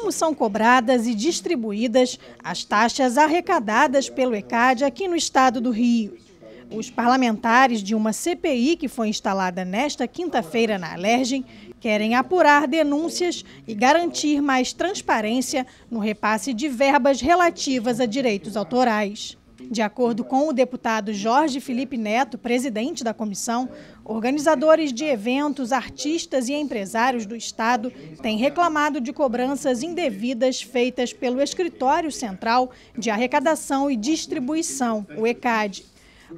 como são cobradas e distribuídas as taxas arrecadadas pelo ECAD aqui no estado do Rio. Os parlamentares de uma CPI que foi instalada nesta quinta-feira na Alergem querem apurar denúncias e garantir mais transparência no repasse de verbas relativas a direitos autorais. De acordo com o deputado Jorge Felipe Neto, presidente da comissão, organizadores de eventos, artistas e empresários do Estado têm reclamado de cobranças indevidas feitas pelo Escritório Central de Arrecadação e Distribuição, o ECAD.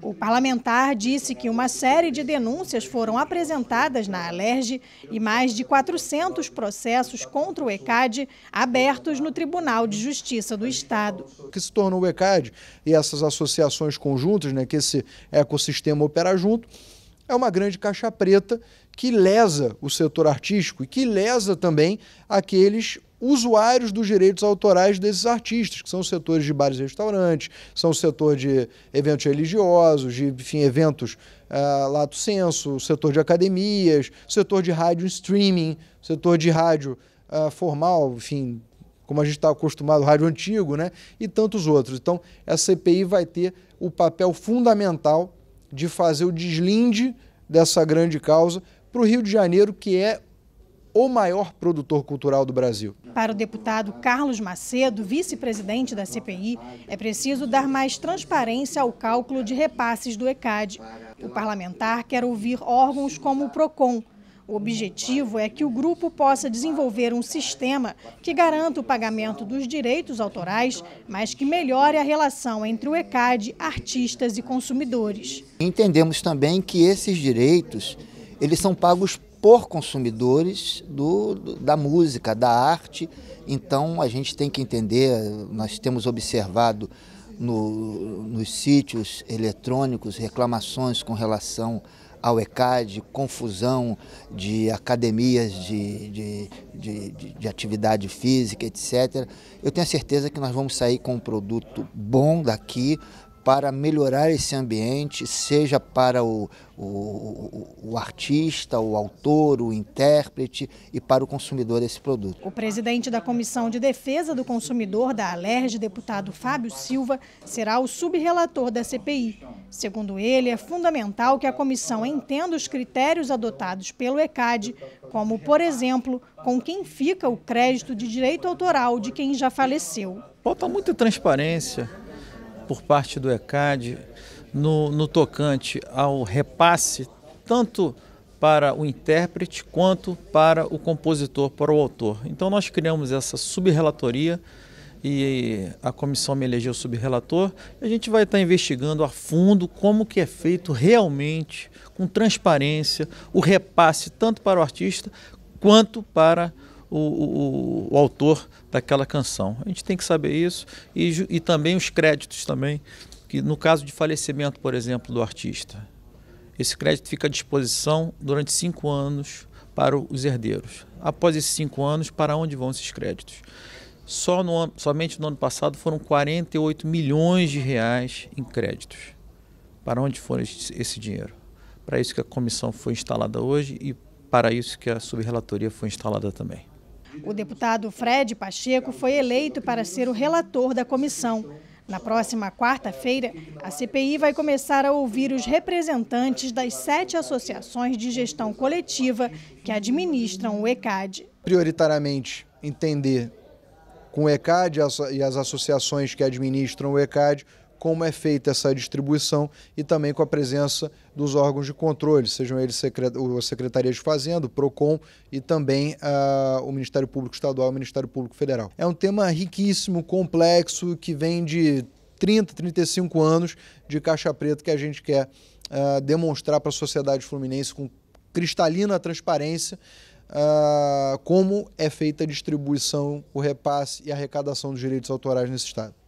O parlamentar disse que uma série de denúncias foram apresentadas na Alerj e mais de 400 processos contra o ECAD abertos no Tribunal de Justiça do Estado. O que se tornou o ECAD e essas associações conjuntas, né, que esse ecossistema opera junto, é uma grande caixa preta que lesa o setor artístico e que lesa também aqueles usuários dos direitos autorais desses artistas, que são os setores de bares e restaurantes, são o setor de eventos religiosos, de enfim, eventos uh, lato senso, setor de academias, setor de rádio streaming, setor de rádio uh, formal, enfim, como a gente está acostumado, rádio antigo, né? E tantos outros. Então, essa CPI vai ter o papel fundamental de fazer o deslinde dessa grande causa para o Rio de Janeiro, que é o maior produtor cultural do Brasil. Para o deputado Carlos Macedo, vice-presidente da CPI, é preciso dar mais transparência ao cálculo de repasses do ECAD. O parlamentar quer ouvir órgãos como o PROCON. O objetivo é que o grupo possa desenvolver um sistema que garanta o pagamento dos direitos autorais, mas que melhore a relação entre o ECAD, artistas e consumidores. Entendemos também que esses direitos eles são pagos por consumidores do, da música, da arte. Então a gente tem que entender, nós temos observado no, nos sítios eletrônicos reclamações com relação ao ECAD, confusão de academias de, de, de, de, atividade física, etc. Eu tenho certeza que nós vamos sair com um produto bom daqui para melhorar esse ambiente, seja para o, o, o, artista, o autor, o intérprete e para o consumidor desse produto. O presidente da Comissão de Defesa do Consumidor da Alerj, deputado Fábio Silva, será o subrelator da CPI. Segundo ele, é fundamental que a comissão entenda os critérios adotados pelo ECAD, como, por exemplo, com quem fica o crédito de direito autoral de quem já faleceu. Falta muita transparência por parte do ECAD no, no tocante ao repasse, tanto para o intérprete quanto para o compositor, para o autor. Então nós criamos essa subrelatoria e a comissão me elegeu subrelator. A gente vai estar investigando a fundo como que é feito realmente, com transparência, o repasse tanto para o artista quanto para o o, o, o autor daquela canção. A gente tem que saber isso e, e também os créditos também, que no caso de falecimento, por exemplo, do artista, esse crédito fica à disposição durante cinco anos para os herdeiros. Após esses cinco anos, para onde vão esses créditos? Só no, somente no ano passado foram 48 milhões de reais em créditos. Para onde foi esse dinheiro? Para isso que a comissão foi instalada hoje e para isso que a subrelatoria foi instalada também. O deputado Fred Pacheco foi eleito para ser o relator da comissão. Na próxima quarta-feira, a CPI vai começar a ouvir os representantes das sete associações de gestão coletiva que administram o ECAD. Prioritariamente, entender com o ECAD e as associações que administram o ECAD como é feita essa distribuição e também com a presença dos órgãos de controle, sejam eles a Secretaria de Fazenda, o PROCON e também uh, o Ministério Público Estadual e o Ministério Público Federal. É um tema riquíssimo, complexo, que vem de 30, 35 anos de caixa preta que a gente quer uh, demonstrar para a sociedade fluminense com cristalina transparência uh, como é feita a distribuição, o repasse e a arrecadação dos direitos autorais nesse Estado.